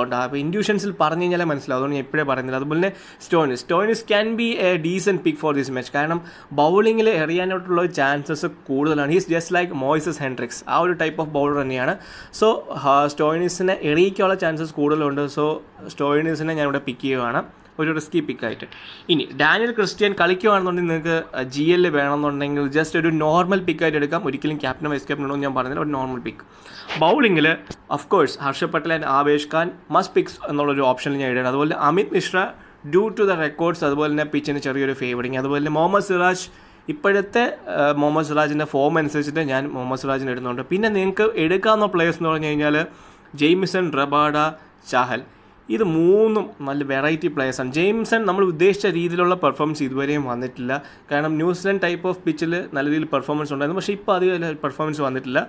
ഉണ്ട് അപ്പോൾ ഇൻഡ്യൂഷൻസിൽ പറഞ്ഞു കഴിഞ്ഞാൽ മനസ്സിലാവും അതുകൊണ്ട് ഞാൻ ഇപ്പോഴേ പറഞ്ഞില്ല അതുപോലെ തന്നെ Stoinis Stoinis can be a decent pick for this match കാരണം ബൗളിങ്ങിൽ എറിയാനായിട്ടുള്ള ചാൻസസ് കൂടുതലാണ് he's just like Moises Henriques ആ ഒരു ടൈപ്പ് ഓഫ് ബൗളർ തന്നെയാണ് സോ സ്റ്റോയിനിസിനെ uh, എറിയിക്കാനുള്ള ചാൻസസ് കൂടുതലുണ്ട് സോ സ്റ്റോയിനിസിനെ ഞാനിവിടെ പിക്ക് ചെയ്യുകയാണ് ഒരു റിസ്കി പിക്കായിട്ട് ഇനി ഡാനിയൽ ക്രിസ്ത്യൻ കളിക്കുകയാണെന്നുണ്ടെങ്കിൽ നിങ്ങൾക്ക് ജി എൽ വേണമെന്നുണ്ടെങ്കിൽ ജസ്റ്റ് ഒരു നോർമൽ പിക്കായിട്ട് എടുക്കാം ഒരിക്കലും ക്യാപ്റ്റൻ വൈസ് ക്യാപ്റ്റൻ ഉണ്ടോ ഞാൻ പറഞ്ഞില്ല ഒരു നോർമൽ പിക്ക് ബൗളിങ്ങിൽ of course Harshal Patel and Avesh Khan must picks എന്നുള്ളൊരു ഓപ്ഷനിൽ ഞാൻ ഇടുകയാണ് അതുപോലെ Amit Mishra due to the records അതുപോലെ തന്നെ പിച്ചിന് ചെറിയൊരു ഫേവറിങ് അതുപോലെ തന്നെ മുഹമ്മദ് സിറാജ് ഇപ്പോഴത്തെ മുഹമ്മദ് സിറാജിൻ്റെ ഫോം അനുസരിച്ചിട്ട് ഞാൻ മുഹമ്മദ് സിറാജിനെ ഇടുന്നുണ്ട് പിന്നെ നിങ്ങൾക്ക് എടുക്കാവുന്ന പ്ലേയേഴ്സ് എന്ന് പറഞ്ഞു കഴിഞ്ഞാൽ ജെയ്മിസൺ റബാഡ ചാഹൽ ഇത് മൂന്നും നല്ല വെറൈറ്റി പ്ലേയേഴ്സാണ് ജെയിംസൺ നമ്മൾ ഉദ്ദേശിച്ച രീതിയിലുള്ള പെർഫോമൻസ് ഇതുവരെയും വന്നിട്ടില്ല കാരണം ന്യൂസിലൻഡ് ടൈപ്പ് ഓഫ് പിച്ചിൽ നല്ല രീതിയിൽ പെർഫോമൻസ് ഉണ്ടായിരുന്നു പക്ഷേ ഇപ്പോൾ അധികം പെർഫോമൻസ് വന്നിട്ടില്ല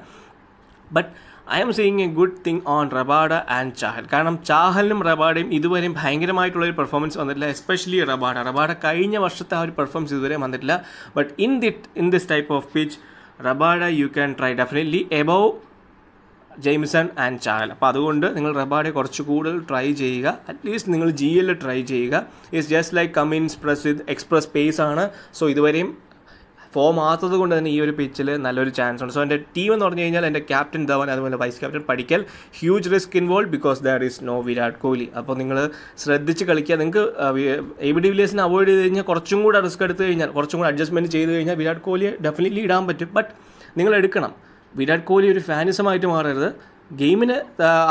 but I'm seeing a good thing on Rabada and Chahal കാരണം ചാഹലിനും റബാഡയും ഇതുവരെയും ഭയങ്കരമായിട്ടുള്ള ഒരു പെർഫോമൻസ് വന്നിട്ടില്ല എസ്പെഷ്യലി റബാഡ റബാഡ കഴിഞ്ഞ വർഷത്തെ ആ ഒരു പെർഫോമൻസ് ഇതുവരെയും വന്നിട്ടില്ല but in the in this type of pitch Rabada you can try definitely above Jameson and ചാൽ അപ്പോൾ അതുകൊണ്ട് നിങ്ങൾ റബാഡെ കുറച്ച് കൂടുതൽ ട്രൈ ചെയ്യുക അറ്റ്ലീസ്റ്റ് നിങ്ങൾ ജി എൽ ട്രൈ ചെയ്യുക it's just like Cummins press express pace ആണ് സോ ഇതുവരെയും ഫോം ആത്തത് കൊണ്ട് തന്നെ ഈ ഒരു പിച്ചിൽ നല്ലൊരു ചാൻസ് ഉണ്ട് സോ എൻ്റെ ടീം എന്ന് പറഞ്ഞു കഴിഞ്ഞാൽ എൻ്റെ ക്യാപ്റ്റൻ ധവൻ അതുപോലെ vice captain Padikkal huge risk involve because there is no Virat Kohli അപ്പോൾ നിങ്ങൾ ശ്രദ്ധിച്ച് കളിക്കുക നിങ്ങൾക്ക് എ ബി വില്ലേഴ്സിനെ അവോയ്ഡ് ചെയ്ത് കഴിഞ്ഞാൽ കുറച്ചും കൂടെ റിസ്ക് എടുത്തു കഴിഞ്ഞാൽ കുറച്ചും കൂടെ അഡ്ജസ്റ്റ്മെൻറ്റ് ചെയ്ത് കഴിഞ്ഞാൽ വിരാട് കോഹ്ലിയെ ഡെഫിനറ്റ്ലി ഇടാൻ പറ്റും ബട്ട് നിങ്ങൾ എടുക്കണം വിരാട് കോഹ്ലി ഒരു ഫാനിസമായിട്ട് മാറരുത് ഗെയിമിന്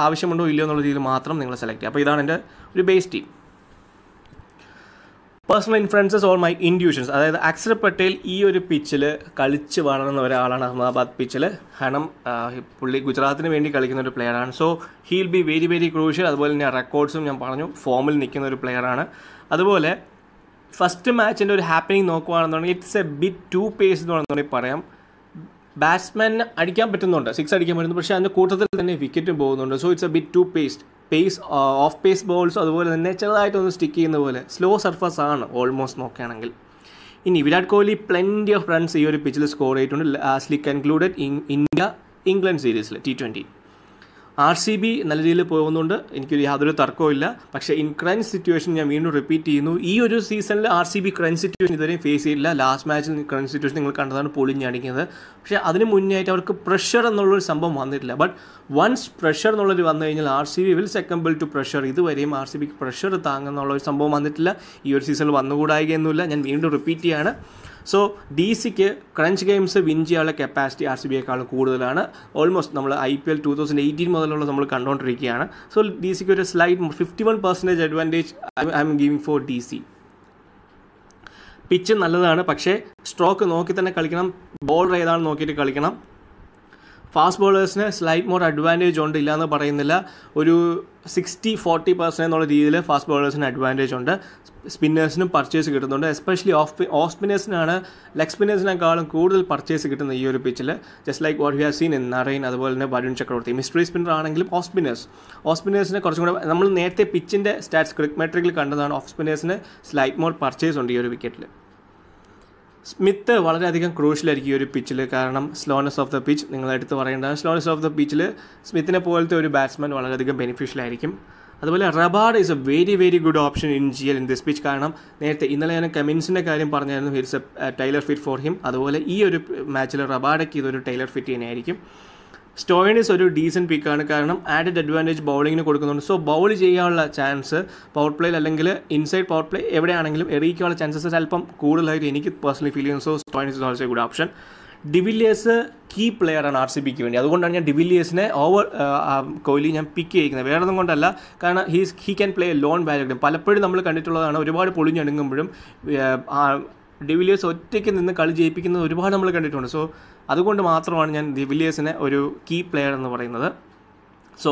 ആവശ്യമുണ്ടോ ഇല്ലയോ എന്നുള്ള രീതിയിൽ മാത്രം നിങ്ങൾ സെലക്ട് ചെയ്യുക അപ്പോൾ ഇതാണ് എൻ്റെ ഒരു base team personal influences or my intuitions അതായത് അക്സർ പട്ടേൽ ഈ ഒരു പിച്ചിൽ കളിച്ച് വളർന്ന ഒരാളാണ് അഹമ്മദാബാദ് പിച്ചിൽ കാരണം പുള്ളി ഗുജറാത്തിന് വേണ്ടി കളിക്കുന്ന ഒരു പ്ലെയറാണ് so he'll be very very crucial അതുപോലെ തന്നെ റെക്കോർഡ്സും ഞാൻ പറഞ്ഞു ഫോമിൽ നിൽക്കുന്ന ഒരു പ്ലെയറാണ് അതുപോലെ ഫസ്റ്റ് മാച്ചിൻ്റെ ഒരു ഹാപ്പനിങ് നോക്കുകയാണെന്നുണ്ടെങ്കിൽ it's a bit two pace എന്ന് വേണമെന്നുണ്ടെങ്കിൽ പറയാം ബാറ്റ്സ്മാന് അടിക്കാൻ പറ്റുന്നുണ്ട് സിക്സ് അടിക്കാൻ പറ്റുന്നു പക്ഷേ അതിൻ്റെ കൂട്ടത്തിൽ തന്നെ വിക്കറ്റും പോകുന്നുണ്ട് so it's a bit two paste pace of pace balls അതുപോലെ തന്നെ ചെറുതായിട്ടൊന്ന് സ്റ്റിക്ക് ചെയ്യുന്ന പോലെ സ്ലോ സർഫസ് ആണ് ഓൾമോസ്റ്റ് നോക്കുകയാണെങ്കിൽ ഇനി Virat Kohli plenty of runs ഈ ഒരു പിച്ചിൽ സ്കോർ ചെയ്തിട്ടുണ്ട് ലാസ്റ്റ്ലി കൺക്ലൂഡഡ് ഇന്ത്യ ഇംഗ്ലണ്ട് സീരീസിൽ T twenty R C B നല്ല രീതിയിൽ പോകുന്നുണ്ട് എനിക്കൊരു യാതൊരു തർക്കവും ഇല്ല പക്ഷെ ഇൻ ക്രൈം സിറ്റുവേഷൻ ഞാൻ വീണ്ടും റിപ്പീറ്റ് ചെയ്യുന്നു ഈ ഒരു സീസണിൽ R C B crime situation ഇതുവരെയും ഫേസ് ചെയ്യില്ല ലാസ്റ്റ് മാച്ചിൽ ക്രൈം സിറ്റുവേഷൻ നിങ്ങൾ കണ്ടതാണ് പൊളിഞ്ഞടിക്കുന്നത് പക്ഷേ അതിന് മുന്നേ ആയിട്ട് അവർക്ക് പ്രഷർ എന്നുള്ളൊരു സംഭവം വന്നിട്ടില്ല ബട്ട് വൺസ് പ്രഷർ എന്നുള്ളൊരു വന്നു കഴിഞ്ഞാൽ R C B will succumb to pressure ഇതുവരെയും ആർ സി ബിക്ക് പ്രഷർ താങ്ങുന്നുള്ള ഒരു സംഭവം വന്നിട്ടില്ല ഈ ഒരു സീസണിൽ വന്നുകൂടായികയൊന്നുമില്ല ഞാൻ വീണ്ടും റിപ്പീറ്റ് ചെയ്യാണ് സോ ഡി സിക്ക് ക്രഞ്ച് ഗെയിംസ് വിൻ ചെയ്യാനുള്ള കപ്പാസിറ്റി ആർ സി ബിയേക്കാൾ കൂടുതലാണ് ഓൾമോസ്റ്റ് നമ്മൾ I P L two thousand eighteen മുതലുള്ള നമ്മൾ കണ്ടുകൊണ്ടിരിക്കുകയാണ് സോ ഡി സിക്ക് ഒരു slight fifty one percentage advantage I am giving for D C pitch നല്ലതാണ് പക്ഷേ സ്ട്രോക്ക് നോക്കി തന്നെ കളിക്കണം ബോൾ ഏതാണെന്ന് നോക്കിയിട്ട് കളിക്കണം ഫാസ്റ്റ് ബോളേഴ്സിന് സ്ലൈറ്റ് മോർ അഡ്വാൻറ്റേജ് ഉണ്ട് ഇല്ലയെന്ന് പറയുന്നില്ല ഒരു സിക്സ്റ്റി ഫോർട്ടി പെർസെൻറ്റ് എന്നുള്ള രീതിയിൽ ഫാസ്റ്റ് ബോളേഴ്സിന് അഡ്വാൻറ്റേജ് ഉണ്ട് സ്പിന്നേഴ്സിനും പർച്ചേസ് കിട്ടുന്നുണ്ട് എസ്പെഷ്യലി ഓഫ് ഓഫ് സ്പിന്നേഴ്സിനാണ് ലെഗ് സ്പിന്നേഴ്സിനെക്കാളും കൂടുതൽ പർച്ചേസ് കിട്ടുന്ന ഈ ഒരു പിച്ചിൽ just like what we have seen in Narine അതുപോലെ തന്നെ വരുൺ ചക്രവർത്തി മിസ്റ്ററി സ്പിന്നർ ആണെങ്കിലും ഓഫ് സ്പിന്നേഴ്സ് ഓഫ് സ്പിന്നേഴ്സിനെ കുറച്ചും കൂടെ നമ്മൾ നേരത്തെ പിച്ചിൻ്റെ സ്റ്റാറ്റ്സ് ക്രിക്ക് മെട്രിക്കിൽ കണ്ടതാണ് ഓഫ് സ്പിന്നേഴ്സിന് സ്ലൈറ്റ് മോർ പർച്ചേസ് ഉണ്ട് ഈ ഒരു വിക്കറ്റിൽ സ്മിത്ത് വളരെയധികം ക്രൂഷ്യലായിരിക്കും ഈ ഒരു പിച്ചിൽ കാരണം സ്ലോനസ് ഓഫ് ദ പിച്ച് നിങ്ങൾ എടുത്ത് പറയേണ്ടതാണ് സ്ലോനസ് ഓഫ് ദ പിച്ചിൽ സ്മിത്തിനെ പോലത്തെ ഒരു ബാറ്റ്സ്മാൻ വളരെയധികം ആയിരിക്കും അതുപോലെ Rabada is a very very good option in G L in this pitch കാരണം നേരത്തെ ഇന്നലെ ഞാൻ കമിൻസിൻ്റെ കാര്യം പറഞ്ഞായിരുന്നു it's a tailor fit for him അതുപോലെ ഈ ഒരു മാച്ചിൽ റബാഡയ്ക്ക് ഇതൊരു ടൈലർ ഫിറ്റ് ചെയ്യാനായിരിക്കും സ്റ്റോയിനിസ് ഒരു ഡീസൻറ്റ് പിക്കാണ് കാരണം ആഡഡ് അഡ്വാൻറ്റേജ് ബൗളിങ്ങിന് കൊടുക്കുന്നുണ്ട് സോ ബൗൾ ചെയ്യാനുള്ള ചാൻസ് പവർ പ്ലേയിൽ അല്ലെങ്കിൽ ഇൻസൈഡ് പവർ പ്ലേ എവിടെയാണെങ്കിലും എറിയിക്കാനുള്ള ചാൻസസ് അല്പം കൂടുതലായിട്ട് എനിക്ക് പേഴ്സണലി ഫീൽ ചെയ്യുന്നു so Stoinis is also good option de Villiers key പ്ലെയറാണ് ആർ സി ബിക്ക് വേണ്ടി അതുകൊണ്ടാണ് ഞാൻ ഡിവില്ലിയേഴ്സിനെ ഓവർ കോഹ്ലി ഞാൻ പിക്ക് ചെയ്യുന്നത് ഒന്നും കൊണ്ടല്ല കാരണം he's he can play a lone value പലപ്പോഴും നമ്മൾ കണ്ടിട്ടുള്ളതാണ് ഒരുപാട് പൊളിഞ്ഞടുങ്ങുമ്പോഴും ഡിവില്ലിയേഴ്സ് ഒറ്റയ്ക്ക് നിന്ന് കളി ജയിപ്പിക്കുന്നത് ഒരുപാട് നമ്മൾ കണ്ടിട്ടുണ്ട് സോ അതുകൊണ്ട് മാത്രമാണ് ഞാൻ ഡിവില്ലിയേഴ്സിനെ ഒരു കീ പ്ലെയർ എന്ന് പറയുന്നത് സോ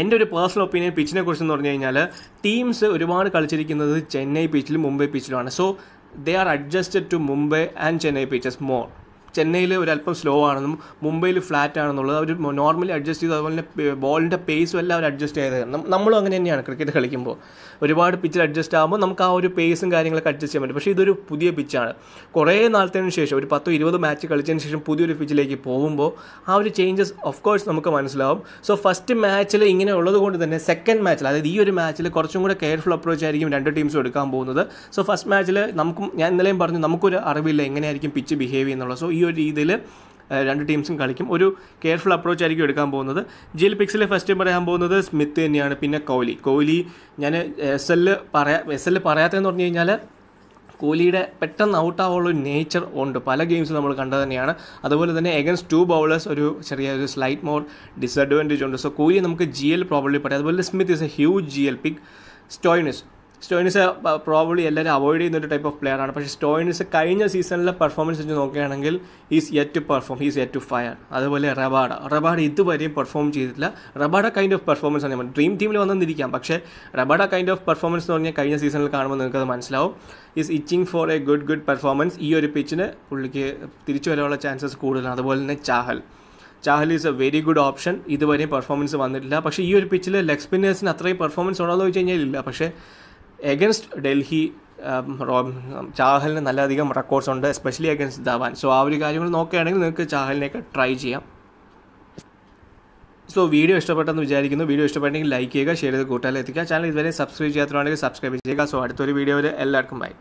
എൻ്റെ ഒരു പേഴ്സണൽ ഒപ്പീനിയൻ പിച്ചിനെ കുറിച്ച് എന്ന് പറഞ്ഞു കഴിഞ്ഞാൽ ടീംസ് ഒരുപാട് കളിച്ചിരിക്കുന്നത് ചെന്നൈ പിച്ചിലും മുംബൈ പിച്ചിലുമാണ് so they are adjusted to Mumbai and Chennai pitches more ചെന്നൈയിൽ ഒരു അല്പം സ്ലോ ആണെന്നും മുംബൈയിൽ ഫ്ലാറ്റ് ആണെന്നുള്ളത് അവർ നോർമലി അഡ്ജസ്റ്റ് ചെയ്തു അതുപോലെ തന്നെ ബോളിൻ്റെ പേസും എല്ലാം അവർ അഡ്ജസ്റ്റ് ചെയ്ത് നമ്മളും അങ്ങനെ തന്നെയാണ് ക്രിക്കറ്റ് കളിക്കുമ്പോൾ ഒരുപാട് പിച്ചിൽ അഡ്ജസ്റ്റ് ആകുമ്പോൾ നമുക്ക് ആ ഒരു പേസും കാര്യങ്ങളൊക്കെ അഡ്ജസ്റ്റ് ചെയ്യാൻ പറ്റും പക്ഷേ ഇതൊരു പുതിയ പിച്ചാണ് കുറേ നാളത്തേന് ശേഷം ഒരു പത്തോ ഇരുപത് മാച്ച് കളിച്ചതിന് ശേഷം പുതിയൊരു പിച്ചിലേക്ക് പോകുമ്പോൾ ആ ഒരു ചേഞ്ചസ് ഓഫ് കോഴ്സ് നമുക്ക് മനസ്സിലാവും സോ ഫസ്റ്റ് മാച്ചിൽ ഇങ്ങനെ ഉള്ളത് കൊണ്ട് തന്നെ സെക്കൻഡ് മാച്ചിൽ അതായത് ഈ ഒരു മാച്ചിൽ കുറച്ചും കൂടെ കെയർഫുൾ അപ്രോച്ച് ആയിരിക്കും രണ്ട് ടീംസും എടുക്കാൻ പോകുന്നത് സോ ഫസ്റ്റ് മാച്ചിൽ നമുക്കും ഞാൻ ഇന്നലെയും പറഞ്ഞു നമുക്കൊരു അറിവില്ല എങ്ങനെയായിരിക്കും പിച്ച് ബിഹേവ് ചെയ്യുന്നുള്ളത് സോ ഈ ഒരു രീതിയിൽ രണ്ട് ടീംസും കളിക്കും ഒരു കെയർഫുൾ അപ്രോച്ച് ആയിരിക്കും എടുക്കാൻ പോകുന്നത് ജി എൽ പിക്സിൽ ഫസ്റ്റ് പറയാൻ പോകുന്നത് സ്മിത്ത് തന്നെയാണ് പിന്നെ കോഹ്ലി കോഹ്ലി ഞാൻ എസ് എല്ല് പറയാ എസ് എല്ല് പറയാത്തതെന്ന് പറഞ്ഞു കഴിഞ്ഞാൽ കോഹ്ലിയുടെ പെട്ടെന്ന് ഔട്ടാവുള്ള ഒരു നേച്ചർ ഉണ്ട് പല ഗെയിംസും നമ്മൾ കണ്ടത് തന്നെയാണ് അതുപോലെ തന്നെ എഗൻസ്റ്റ് ടു ബൗളേഴ്സ് ഒരു ചെറിയ ഒരു സ്ലൈറ്റ് മോർ ഡിസഡ്വാൻറ്റേജ് ഉണ്ട് സോ കോഹ്ലി നമുക്ക് ജി എൽ പ്രോബ്ലി പറയാം അതുപോലെ Smith is a huge G L pick Stoinis Stoinis probably uh, uh, എല്ലാവരും അവോയ്ഡ് ചെയ്യുന്ന ഒരു ടൈപ്പ് ഓഫ് പ്ലെയർ ആണ് പക്ഷേ സ്റ്റോയിനിസ് കഴിഞ്ഞ സീസണിലെ പെർഫോമൻസ് വെച്ച് നോക്കുകയാണെങ്കിൽ is yet to perform is yet to fire അതുപോലെ റബാഡ റബാഡ ഇതുവരെയും പെർഫോം ചെയ്തിട്ടില്ല റബാഡ കൈൻഡ് ഓഫ് പെർഫോമൻസ് ആണ് ഡ്രീം ടീമിൽ വന്നിരിക്കാം പക്ഷേ റബാഡ കൈൻഡ് ഓഫ് പെർഫോമൻസ് എന്ന് പറഞ്ഞാൽ കഴിഞ്ഞ സീസണിൽ കാണുമ്പോൾ നിങ്ങൾക്കത് മനസ്സിലാവും is itching for a good good performance ഈ ഒരു പിച്ചിന് പുള്ളിക്ക് തിരിച്ചു വരാനുള്ള ചാൻസസ് കൂടുതലാണ് അതുപോലെ തന്നെ Chahal Chahal is a very good option ഇതുവരെയും പെർഫോമൻസ് വന്നിട്ടില്ല പക്ഷേ ഈ ഒരു പിച്ചിൽ ലെഗ് സ്പിന്നേഴ്സിന് അത്രയും പെർഫോമൻസ് ഉണ്ടോ എന്ന് ചോദിച്ചു കഴിഞ്ഞാൽ ഇല്ല പക്ഷേ എഗൻസ്റ്റ് ഡൽഹി ചാഹലിന് നല്ലധികം റെക്കോർഡ്സ് ഉണ്ട് എസ്പെഷ്യലി അഗൻസ്റ്റ് ധവാൻ സോ ആ ഒരു കാര്യങ്ങൾ നോക്കുകയാണെങ്കിൽ നിങ്ങൾക്ക് ചാഹലിനെയൊക്കെ ട്രൈ ചെയ്യാം സോ വീഡിയോ ഇഷ്ടപ്പെട്ടെന്ന് വിചാരിക്കുന്നു വീഡിയോ ഇഷ്ടപ്പെട്ടെങ്കിൽ ലൈക്ക് ചെയ്യുക ഷെയർ ചെയ്ത് കൂട്ടാലെത്തിക്കുക ചാനൽ ഇതുവരെ സബ്സ്ക്രൈബ് ചെയ്യാത്തതാണെങ്കിൽ സബ്സ്ക്രൈബ് ചെയ്യുക സോ അടുത്തൊരു വീഡിയോയിൽ എല്ലാവർക്കും ബൈ